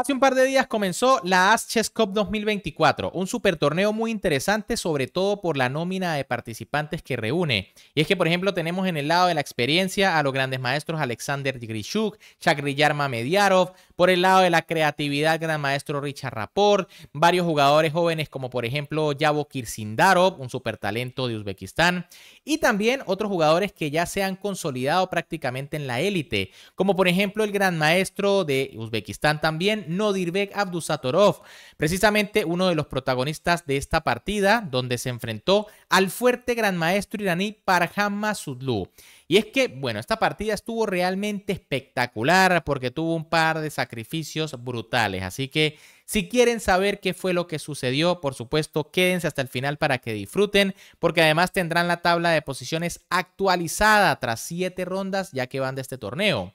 Hace un par de días comenzó la AS Chess Cup 2024, un super torneo muy interesante, sobre todo por la nómina de participantes que reúne. Y es que, por ejemplo, tenemos en el lado de la experiencia a los grandes maestros Alexander Grishuk, Yarma Mamediarov, por el lado de la creatividad, gran maestro Richard Rapport, varios jugadores jóvenes como por ejemplo Yabo Kirsindarov, un supertalento talento de Uzbekistán, y también otros jugadores que ya se han consolidado prácticamente en la élite, como por ejemplo el gran maestro de Uzbekistán también, Nodirbek Abdusatorov, precisamente uno de los protagonistas de esta partida donde se enfrentó al fuerte gran maestro iraní Parham Masudlu. Y es que, bueno, esta partida estuvo realmente espectacular porque tuvo un par de sacrificios brutales. Así que si quieren saber qué fue lo que sucedió, por supuesto, quédense hasta el final para que disfruten, porque además tendrán la tabla de posiciones actualizada tras 7 rondas ya que van de este torneo.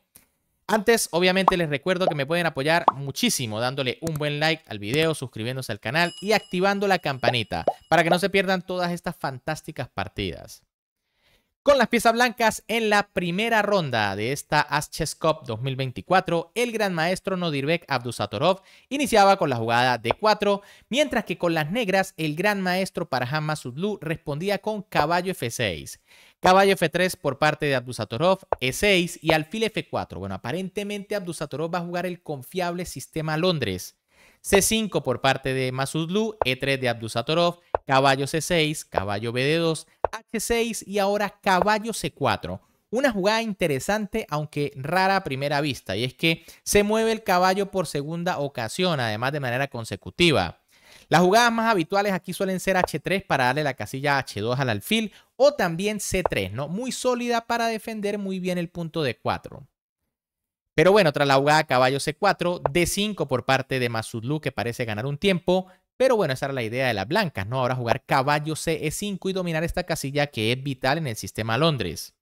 Antes, obviamente, les recuerdo que me pueden apoyar muchísimo dándole un buen like al video, suscribiéndose al canal y activando la campanita para que no se pierdan todas estas fantásticas partidas. Con las piezas blancas en la primera ronda de esta Ashes Cup 2024, el gran maestro Nodirbek Abdusatorov iniciaba con la jugada de 4, mientras que con las negras el gran maestro Parham Masudlu respondía con caballo F6. Caballo F3 por parte de Abdusatorov, E6 y alfil F4. Bueno, aparentemente Abdusatorov va a jugar el confiable sistema Londres. C5 por parte de Masudlu, E3 de Abdusatorov, caballo C6, caballo BD2, H6 y ahora caballo C4. Una jugada interesante, aunque rara a primera vista, y es que se mueve el caballo por segunda ocasión, además de manera consecutiva. Las jugadas más habituales aquí suelen ser H3 para darle la casilla H2 al alfil o también C3, ¿no? Muy sólida para defender muy bien el punto d 4. Pero bueno, tras la jugada caballo C4, D5 por parte de Masudlu que parece ganar un tiempo, pero bueno, esa era la idea de las blancas, ¿no? Ahora jugar caballo CE5 y dominar esta casilla que es vital en el sistema Londres.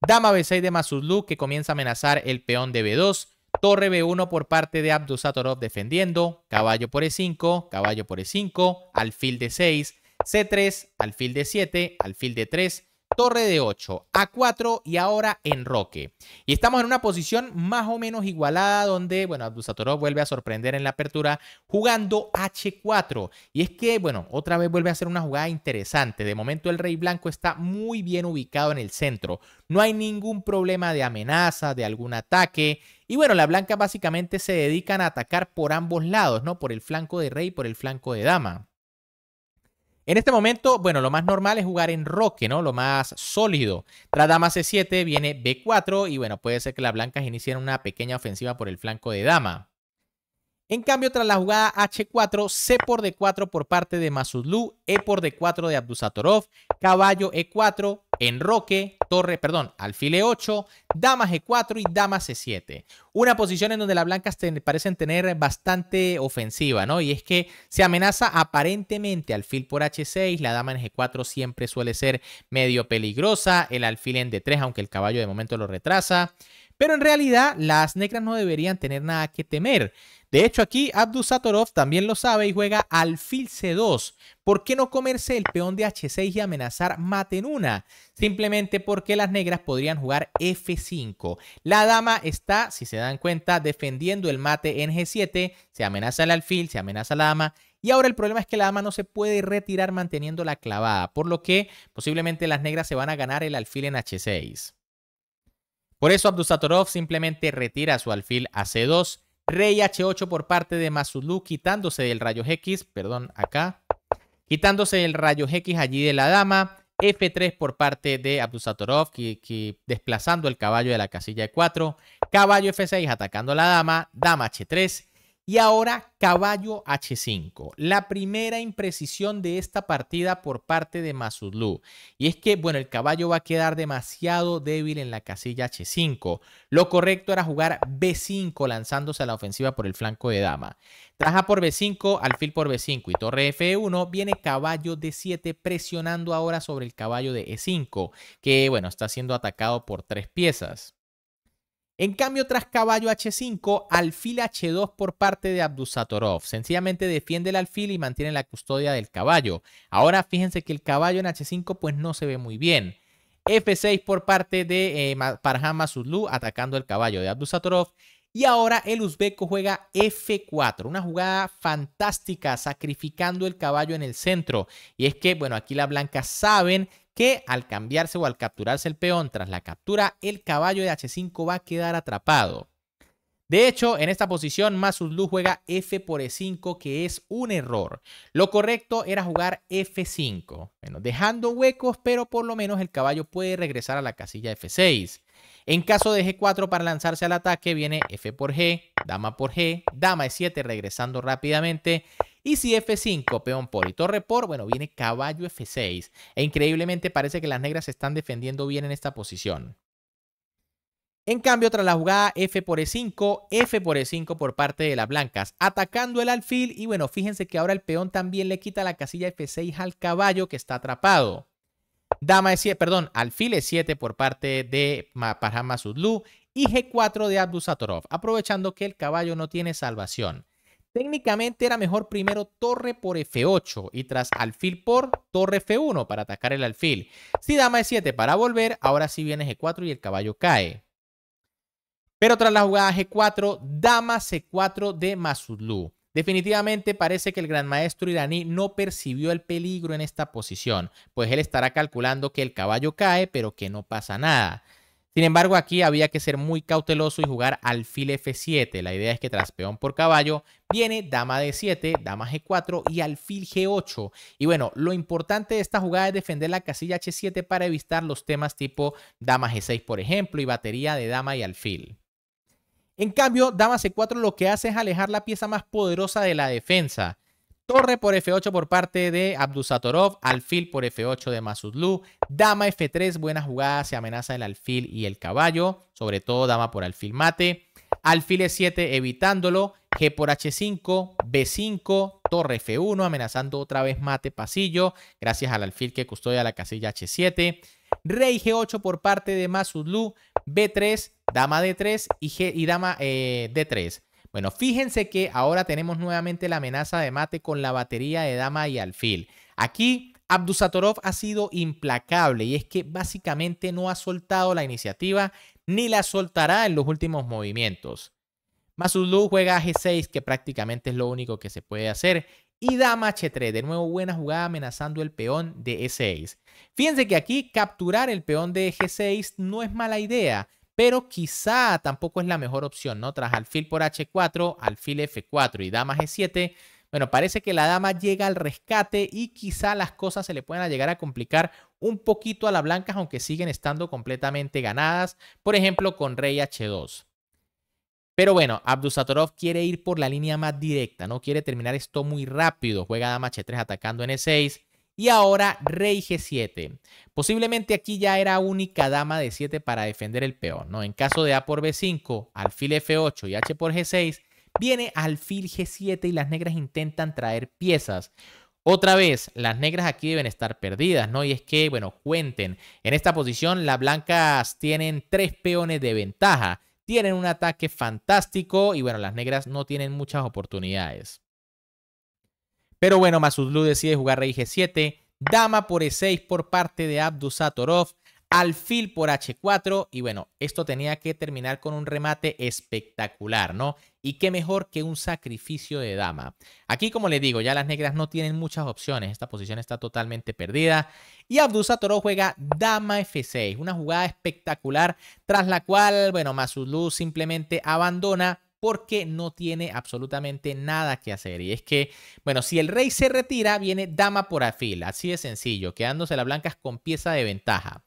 Dama B6 de Masuzlu que comienza a amenazar el peón de B2. Torre B1 por parte de Abdusatorov defendiendo. Caballo por E5, caballo por E5, alfil de 6, C3, alfil de 7, alfil de 3 torre de 8 a 4 y ahora en Roque. Y estamos en una posición más o menos igualada donde, bueno, Abdusatorov vuelve a sorprender en la apertura jugando H4. Y es que, bueno, otra vez vuelve a ser una jugada interesante. De momento el rey blanco está muy bien ubicado en el centro. No hay ningún problema de amenaza, de algún ataque. Y bueno, las blancas básicamente se dedican a atacar por ambos lados, ¿no? Por el flanco de rey y por el flanco de dama. En este momento, bueno, lo más normal es jugar en roque, ¿no? Lo más sólido. Tras dama c7 viene b4 y bueno, puede ser que las blancas inicien una pequeña ofensiva por el flanco de dama. En cambio, tras la jugada h4, c por d4 por parte de Masudlu, e por d4 de Abdusatorov, caballo E4, enroque, torre, perdón, alfil E8, dama E4 y dama c 7 Una posición en donde las blancas parecen tener bastante ofensiva, ¿no? Y es que se amenaza aparentemente alfil por H6, la dama en G4 siempre suele ser medio peligrosa, el alfil en D3, aunque el caballo de momento lo retrasa. Pero en realidad las negras no deberían tener nada que temer. De hecho aquí Abdus Satorov también lo sabe y juega alfil C2. ¿Por qué no comerse el peón de H6 y amenazar mate en una? Simplemente porque las negras podrían jugar F5. La dama está, si se dan cuenta, defendiendo el mate en G7. Se amenaza el alfil, se amenaza la dama. Y ahora el problema es que la dama no se puede retirar manteniendo la clavada, por lo que posiblemente las negras se van a ganar el alfil en H6. Por eso Abdusatorov simplemente retira su alfil a C2, rey H8 por parte de Masulu, quitándose del rayo X, perdón, acá, quitándose el rayo X allí de la dama, F3 por parte de Abdusatorov, desplazando el caballo de la casilla E4, caballo F6 atacando a la dama, dama H3, y ahora caballo H5. La primera imprecisión de esta partida por parte de Masudlu. Y es que, bueno, el caballo va a quedar demasiado débil en la casilla H5. Lo correcto era jugar B5 lanzándose a la ofensiva por el flanco de dama. Traja por B5, alfil por B5 y torre F1. Viene caballo D7 presionando ahora sobre el caballo de E5, que, bueno, está siendo atacado por tres piezas. En cambio, tras caballo H5, alfil H2 por parte de Abdusatorov. Sencillamente defiende el alfil y mantiene la custodia del caballo. Ahora fíjense que el caballo en H5 pues no se ve muy bien. F6 por parte de Parham eh, atacando el caballo de Abdusatorov. Y ahora el uzbeco juega F4, una jugada fantástica, sacrificando el caballo en el centro. Y es que, bueno, aquí las blancas saben que al cambiarse o al capturarse el peón tras la captura, el caballo de H5 va a quedar atrapado. De hecho, en esta posición Masuzlu juega F por E5, que es un error. Lo correcto era jugar F5, dejando huecos, pero por lo menos el caballo puede regresar a la casilla F6. En caso de G4 para lanzarse al ataque viene F por G, dama por G, dama E7 regresando rápidamente y si F5, peón por y torre por, bueno, viene caballo F6. E increíblemente parece que las negras se están defendiendo bien en esta posición. En cambio, tras la jugada F por E5, F por E5 por parte de las blancas, atacando el alfil y bueno, fíjense que ahora el peón también le quita la casilla F6 al caballo que está atrapado. Dama E7, perdón, alfil E7 por parte de Parham sudlu y G4 de Abdusatorov, aprovechando que el caballo no tiene salvación. Técnicamente era mejor primero torre por f8 y tras alfil por torre f1 para atacar el alfil. Si dama e7 para volver, ahora sí viene g4 y el caballo cae. Pero tras la jugada g4, dama c4 de Masudlu. Definitivamente parece que el gran maestro iraní no percibió el peligro en esta posición, pues él estará calculando que el caballo cae pero que no pasa nada. Sin embargo, aquí había que ser muy cauteloso y jugar alfil F7. La idea es que tras peón por caballo viene dama D7, dama G4 y alfil G8. Y bueno, lo importante de esta jugada es defender la casilla H7 para evitar los temas tipo dama G6, por ejemplo, y batería de dama y alfil. En cambio, dama C4 lo que hace es alejar la pieza más poderosa de la defensa. Torre por F8 por parte de Abdusatorov, alfil por F8 de Masudlu, dama F3, buena jugada, se amenaza el alfil y el caballo, sobre todo dama por alfil mate, alfil E7 evitándolo, G por H5, B5, torre F1 amenazando otra vez mate pasillo, gracias al alfil que custodia la casilla H7, rey G8 por parte de Masudlu, B3, dama D3 y, G y dama eh, D3. Bueno, fíjense que ahora tenemos nuevamente la amenaza de mate con la batería de dama y alfil. Aquí Abdusatorov ha sido implacable y es que básicamente no ha soltado la iniciativa ni la soltará en los últimos movimientos. Masudlu juega a G6, que prácticamente es lo único que se puede hacer. Y dama H3, de nuevo buena jugada amenazando el peón de E6. Fíjense que aquí capturar el peón de G6 no es mala idea, pero quizá tampoco es la mejor opción, ¿no? Tras alfil por h4, alfil f4 y dama g7, bueno, parece que la dama llega al rescate y quizá las cosas se le puedan llegar a complicar un poquito a las blancas, aunque siguen estando completamente ganadas, por ejemplo, con rey h2. Pero bueno, Abdusatorov quiere ir por la línea más directa, ¿no? Quiere terminar esto muy rápido. Juega dama h3 atacando e 6 y ahora rey G7. Posiblemente aquí ya era única dama de 7 para defender el peón, ¿no? En caso de A por B5, alfil F8 y H por G6, viene alfil G7 y las negras intentan traer piezas. Otra vez, las negras aquí deben estar perdidas, ¿no? Y es que, bueno, cuenten, en esta posición las blancas tienen tres peones de ventaja, tienen un ataque fantástico y, bueno, las negras no tienen muchas oportunidades. Pero bueno, Masudlu decide jugar rey G7, dama por E6 por parte de Abdusatorov, alfil por H4 y bueno, esto tenía que terminar con un remate espectacular, ¿no? Y qué mejor que un sacrificio de dama. Aquí, como les digo, ya las negras no tienen muchas opciones, esta posición está totalmente perdida. Y Abdusatorov juega dama F6, una jugada espectacular tras la cual, bueno, Masudlu simplemente abandona porque no tiene absolutamente nada que hacer. Y es que, bueno, si el rey se retira, viene dama por afil, así de sencillo, quedándose las blancas con pieza de ventaja.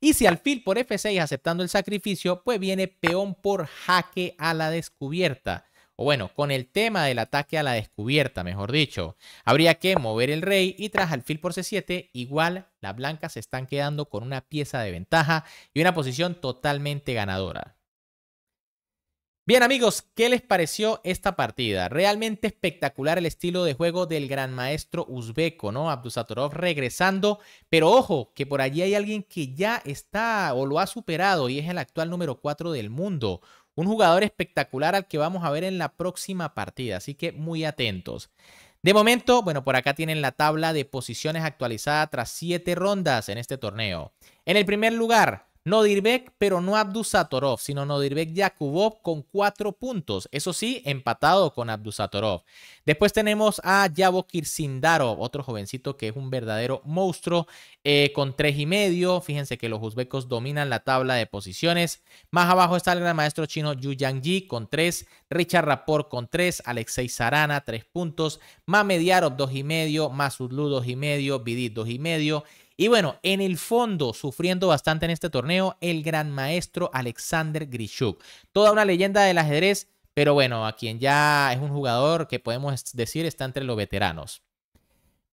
Y si alfil por F6 aceptando el sacrificio, pues viene peón por jaque a la descubierta. O bueno, con el tema del ataque a la descubierta, mejor dicho. Habría que mover el rey y tras alfil por C7, igual las blancas se están quedando con una pieza de ventaja y una posición totalmente ganadora. Bien amigos, ¿qué les pareció esta partida? Realmente espectacular el estilo de juego del gran maestro Uzbeko, ¿no? Abdusatorov regresando, pero ojo, que por allí hay alguien que ya está o lo ha superado y es el actual número 4 del mundo. Un jugador espectacular al que vamos a ver en la próxima partida, así que muy atentos. De momento, bueno, por acá tienen la tabla de posiciones actualizada tras 7 rondas en este torneo. En el primer lugar, Nodirbek, pero no Abdusatorov, sino Nodirbek Yakubov con cuatro puntos. Eso sí, empatado con Abdusatorov. Después tenemos a Yabokir Sindarov, otro jovencito que es un verdadero monstruo, eh, con tres y medio. Fíjense que los uzbecos dominan la tabla de posiciones. Más abajo está el gran maestro chino Yu Yangji con tres, Richard Rapport con tres, Alexei Sarana tres puntos, Mamediarov dos y medio, Masudlu dos y medio, Vidit dos y medio y bueno, en el fondo, sufriendo bastante en este torneo, el gran maestro Alexander Grishuk. Toda una leyenda del ajedrez, pero bueno, a quien ya es un jugador que podemos decir está entre los veteranos.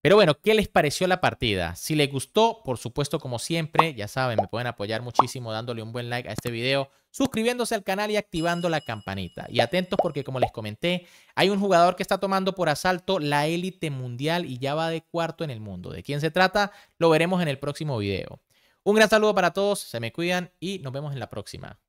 Pero bueno, ¿qué les pareció la partida? Si les gustó, por supuesto, como siempre, ya saben, me pueden apoyar muchísimo dándole un buen like a este video, suscribiéndose al canal y activando la campanita. Y atentos porque, como les comenté, hay un jugador que está tomando por asalto la élite mundial y ya va de cuarto en el mundo. ¿De quién se trata? Lo veremos en el próximo video. Un gran saludo para todos, se me cuidan y nos vemos en la próxima.